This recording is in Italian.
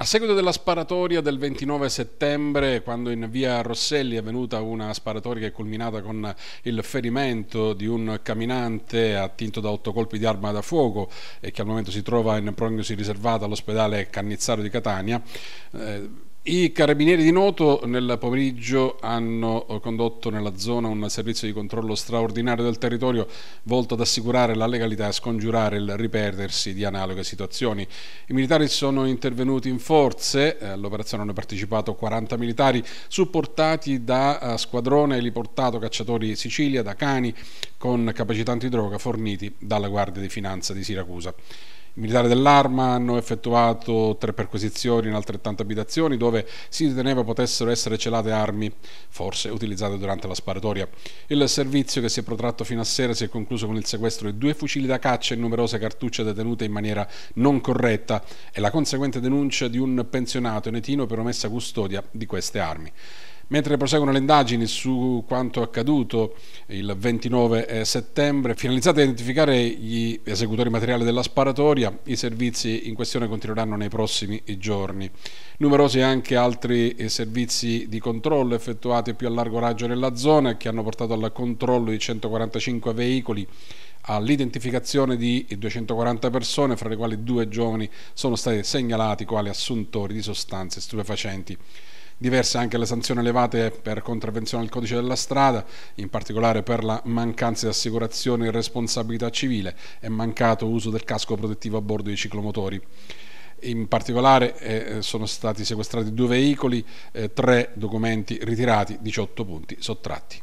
A seguito della sparatoria del 29 settembre, quando in via Rosselli è avvenuta una sparatoria che è culminata con il ferimento di un camminante attinto da otto colpi di arma da fuoco e che al momento si trova in prognosi riservata all'ospedale Cannizzaro di Catania, eh, i carabinieri di Noto nel pomeriggio hanno condotto nella zona un servizio di controllo straordinario del territorio volto ad assicurare la legalità e scongiurare il ripetersi di analoghe situazioni. I militari sono intervenuti in forze, eh, all'operazione hanno partecipato 40 militari supportati da eh, squadrone eliportato cacciatori Sicilia, da cani con capacità antidroga forniti dalla Guardia di Finanza di Siracusa militari dell'arma hanno effettuato tre perquisizioni in altrettante abitazioni dove si riteneva potessero essere celate armi, forse utilizzate durante la sparatoria. Il servizio che si è protratto fino a sera si è concluso con il sequestro di due fucili da caccia e numerose cartucce detenute in maniera non corretta e la conseguente denuncia di un pensionato in etino per omessa custodia di queste armi. Mentre proseguono le indagini su quanto accaduto il 29 eh, settembre, finalizzate a identificare gli esecutori materiali della sparatoria, i servizi in questione continueranno nei prossimi giorni. Numerosi anche altri eh, servizi di controllo effettuati più a largo raggio nella zona che hanno portato al controllo di 145 veicoli all'identificazione di 240 persone, fra le quali due giovani sono stati segnalati quali assuntori di sostanze stupefacenti. Diverse anche le sanzioni elevate per contravvenzione al codice della strada, in particolare per la mancanza di assicurazione e responsabilità civile e mancato uso del casco protettivo a bordo dei ciclomotori. In particolare eh, sono stati sequestrati due veicoli, eh, tre documenti ritirati, 18 punti sottratti.